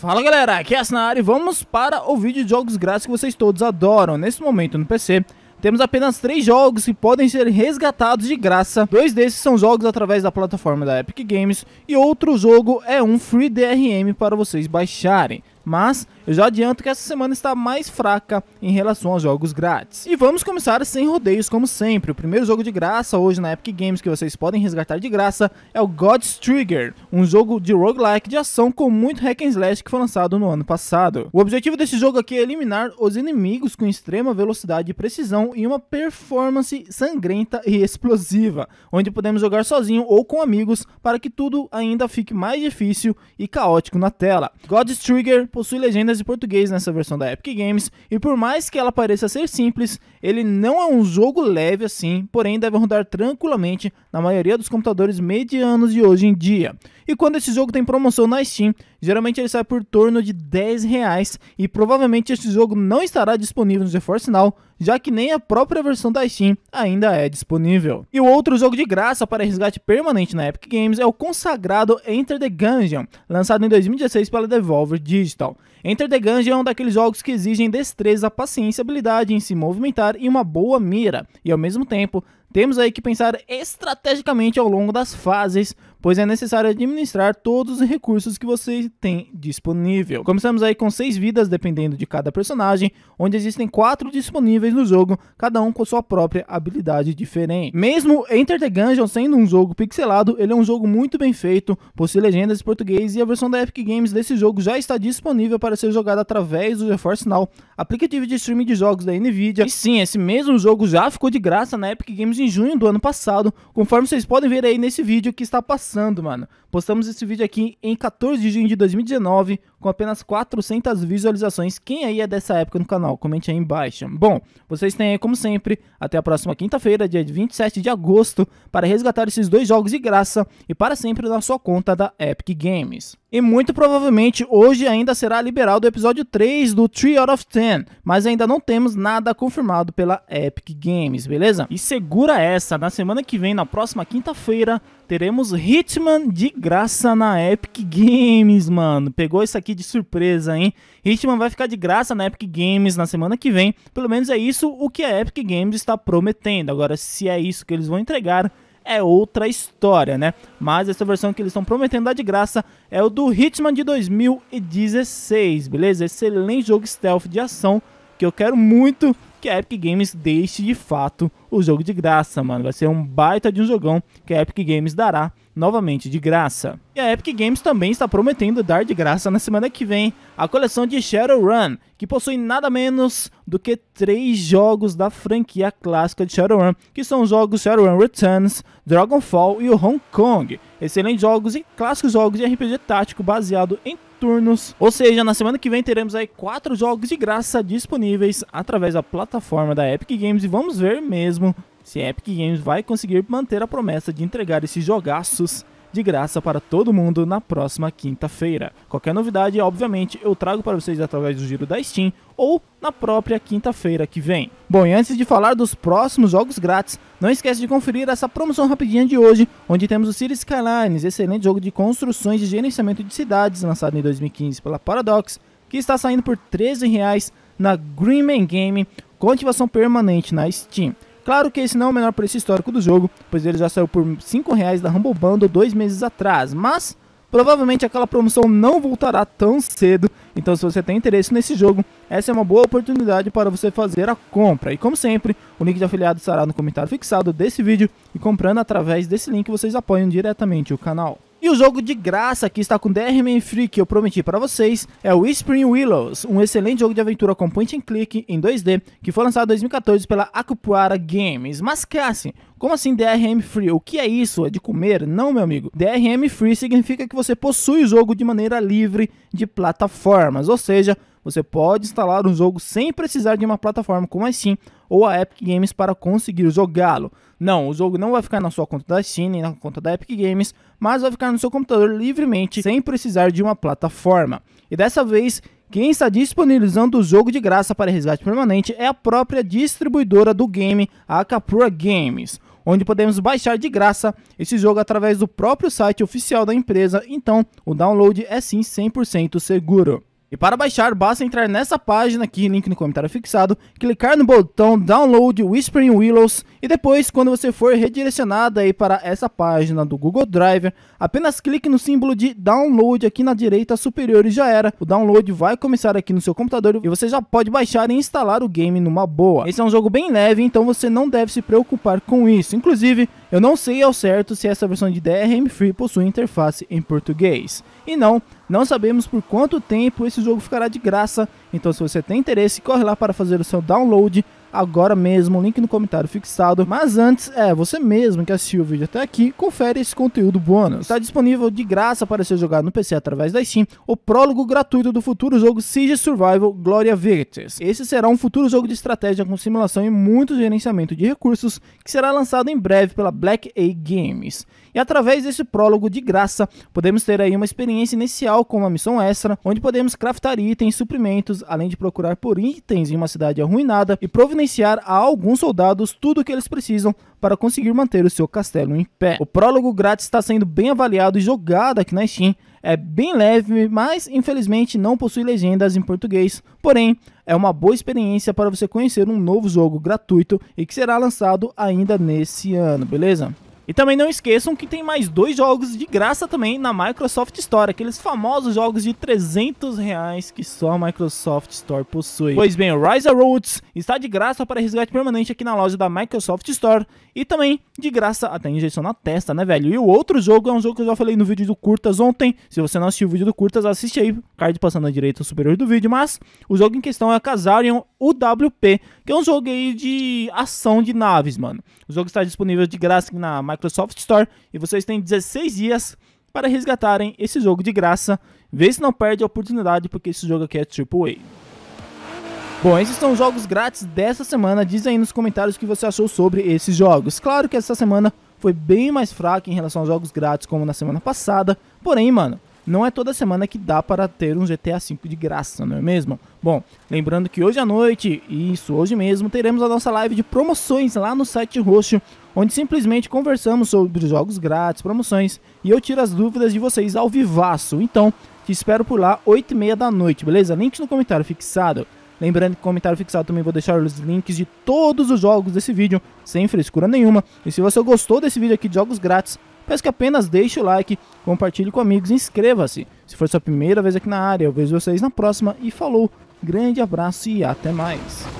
Fala galera, aqui é a e vamos para o vídeo de jogos grátis que vocês todos adoram. Nesse momento no PC, temos apenas três jogos que podem ser resgatados de graça. Dois desses são jogos através da plataforma da Epic Games e outro jogo é um Free DRM para vocês baixarem mas eu já adianto que essa semana está mais fraca em relação aos jogos grátis. E vamos começar sem rodeios como sempre. O primeiro jogo de graça hoje na Epic Games que vocês podem resgatar de graça é o God's Trigger, um jogo de roguelike de ação com muito hack and slash que foi lançado no ano passado. O objetivo desse jogo aqui é eliminar os inimigos com extrema velocidade e precisão e uma performance sangrenta e explosiva, onde podemos jogar sozinho ou com amigos para que tudo ainda fique mais difícil e caótico na tela. God's Trigger possui legendas em português nessa versão da Epic Games, e por mais que ela pareça ser simples, ele não é um jogo leve assim, porém deve rodar tranquilamente na maioria dos computadores medianos de hoje em dia. E quando esse jogo tem promoção na Steam, geralmente ele sai por torno de 10 reais, e provavelmente este jogo não estará disponível no GeForce Now, já que nem a própria versão da Steam ainda é disponível. E o outro jogo de graça para resgate permanente na Epic Games é o consagrado Enter the Gungeon, lançado em 2016 pela Devolver Digital. Enter the Gungeon é um daqueles jogos que exigem destreza, paciência, habilidade em se movimentar e uma boa mira, e ao mesmo tempo temos aí que pensar estrategicamente ao longo das fases pois é necessário administrar todos os recursos que você tem disponível. Começamos aí com seis vidas, dependendo de cada personagem, onde existem quatro disponíveis no jogo, cada um com sua própria habilidade diferente. Mesmo Enter the Gungeon sendo um jogo pixelado, ele é um jogo muito bem feito, possui legendas em português e a versão da Epic Games desse jogo já está disponível para ser jogada através do GeForce Now, aplicativo de streaming de jogos da Nvidia. E sim, esse mesmo jogo já ficou de graça na Epic Games em junho do ano passado, conforme vocês podem ver aí nesse vídeo que está passando passando, mano. Postamos esse vídeo aqui em 14 de junho de 2019, com apenas 400 visualizações. Quem aí é dessa época no canal? Comente aí embaixo. Bom, vocês têm aí, como sempre, até a próxima quinta-feira, dia 27 de agosto, para resgatar esses dois jogos de graça e para sempre na sua conta da Epic Games. E muito provavelmente hoje ainda será liberado o episódio 3 do 3 out of 10, mas ainda não temos nada confirmado pela Epic Games, beleza? E segura essa, na semana que vem, na próxima quinta-feira, Teremos Hitman de graça na Epic Games, mano. Pegou isso aqui de surpresa, hein? Hitman vai ficar de graça na Epic Games na semana que vem. Pelo menos é isso o que a Epic Games está prometendo. Agora, se é isso que eles vão entregar, é outra história, né? Mas essa versão que eles estão prometendo dar de graça é o do Hitman de 2016, beleza? Excelente jogo stealth de ação que eu quero muito que a Epic Games deixe de fato o jogo de graça, mano. Vai ser um baita de um jogão que a Epic Games dará novamente de graça. E a Epic Games também está prometendo dar de graça na semana que vem a coleção de Shadowrun, que possui nada menos do que três jogos da franquia clássica de Shadowrun, que são os jogos Shadowrun Returns, Dragonfall e o Hong Kong. Excelentes jogos e clássicos jogos de RPG tático baseado em turnos. Ou seja, na semana que vem teremos aí quatro jogos de graça disponíveis através da plataforma da Epic Games e vamos ver mesmo se a Epic Games vai conseguir manter a promessa de entregar esses jogaços de graça para todo mundo na próxima quinta-feira. Qualquer novidade, obviamente, eu trago para vocês através do giro da Steam ou na própria quinta-feira que vem. Bom, e antes de falar dos próximos jogos grátis, não esquece de conferir essa promoção rapidinha de hoje, onde temos o Cities Skylines, excelente jogo de construções e gerenciamento de cidades, lançado em 2015 pela Paradox, que está saindo por R$ 13 na Greenman Game, com ativação permanente na Steam. Claro que esse não é o menor preço histórico do jogo, pois ele já saiu por R$ 5,00 da Humble Bundle dois meses atrás, mas provavelmente aquela promoção não voltará tão cedo, então se você tem interesse nesse jogo, essa é uma boa oportunidade para você fazer a compra. E como sempre, o link de afiliado estará no comentário fixado desse vídeo e comprando através desse link vocês apoiam diretamente o canal. E o jogo de graça que está com DRM Free que eu prometi para vocês é o Whispering Willows, um excelente jogo de aventura com point and click em 2D que foi lançado em 2014 pela Acupuara Games. Mas Cassie, como assim DRM Free? O que é isso? É de comer? Não, meu amigo. DRM Free significa que você possui o jogo de maneira livre de plataformas, ou seja, você pode instalar um jogo sem precisar de uma plataforma como a Steam ou a Epic Games para conseguir jogá-lo. Não, o jogo não vai ficar na sua conta da Steam nem na conta da Epic Games, mas vai ficar no seu computador livremente, sem precisar de uma plataforma. E dessa vez, quem está disponibilizando o jogo de graça para resgate permanente é a própria distribuidora do game, a Capura Games, onde podemos baixar de graça esse jogo através do próprio site oficial da empresa, então o download é sim 100% seguro. E para baixar, basta entrar nessa página aqui, link no comentário fixado, clicar no botão Download Whispering Willows e depois, quando você for redirecionado aí para essa página do Google Drive, apenas clique no símbolo de Download aqui na direita superior e já era. O download vai começar aqui no seu computador e você já pode baixar e instalar o game numa boa. Esse é um jogo bem leve, então você não deve se preocupar com isso. Inclusive, eu não sei ao certo se essa versão de DRM Free possui interface em português. E não, não sabemos por quanto tempo esse jogo ficará de graça, então se você tem interesse, corre lá para fazer o seu download agora mesmo, link no comentário fixado. Mas antes, é você mesmo que assistiu o vídeo até aqui, confere esse conteúdo bônus. Está disponível de graça para ser jogado no PC através da Steam, o prólogo gratuito do futuro jogo Siege Survival Gloria Victis. Esse será um futuro jogo de estratégia com simulação e muito gerenciamento de recursos que será lançado em breve pela Black A Games. E através desse prólogo de graça, podemos ter aí uma experiência inicial com uma missão extra, onde podemos craftar itens, suprimentos, além de procurar por itens em uma cidade arruinada e providenciar fornecer a alguns soldados tudo o que eles precisam para conseguir manter o seu castelo em pé. O prólogo grátis está sendo bem avaliado e jogado aqui na Steam. É bem leve, mas infelizmente não possui legendas em português. Porém, é uma boa experiência para você conhecer um novo jogo gratuito e que será lançado ainda nesse ano, beleza? E também não esqueçam que tem mais dois jogos de graça também na Microsoft Store, aqueles famosos jogos de 300 reais que só a Microsoft Store possui. Pois bem, o Rise of Roots está de graça para resgate permanente aqui na loja da Microsoft Store e também de graça até injeção na testa, né, velho? E o outro jogo é um jogo que eu já falei no vídeo do Curtas ontem. Se você não assistiu o vídeo do Curtas, assiste aí, card passando na direita superior do vídeo, mas o jogo em questão é Kazarian UWP, que é um jogo aí de ação de naves, mano. O jogo está disponível de graça aqui na Microsoft Microsoft Store e vocês têm 16 dias para resgatarem esse jogo de graça. Vê se não perde a oportunidade, porque esse jogo aqui é AAA. Bom, esses são os jogos grátis dessa semana. Diz aí nos comentários o que você achou sobre esses jogos. Claro que essa semana foi bem mais fraca em relação aos jogos grátis como na semana passada. Porém, mano, não é toda semana que dá para ter um GTA V de graça, não é mesmo? Bom, lembrando que hoje à noite, isso hoje mesmo, teremos a nossa live de promoções lá no site roxo, onde simplesmente conversamos sobre jogos grátis, promoções e eu tiro as dúvidas de vocês ao vivaço. Então, te espero por lá 8 e meia da noite, beleza? Link no comentário fixado. Lembrando que no comentário fixado também vou deixar os links de todos os jogos desse vídeo, sem frescura nenhuma. E se você gostou desse vídeo aqui de jogos grátis, Peço que apenas deixe o like, compartilhe com amigos e inscreva-se. Se for sua primeira vez aqui na área, eu vejo vocês na próxima e falou. Grande abraço e até mais.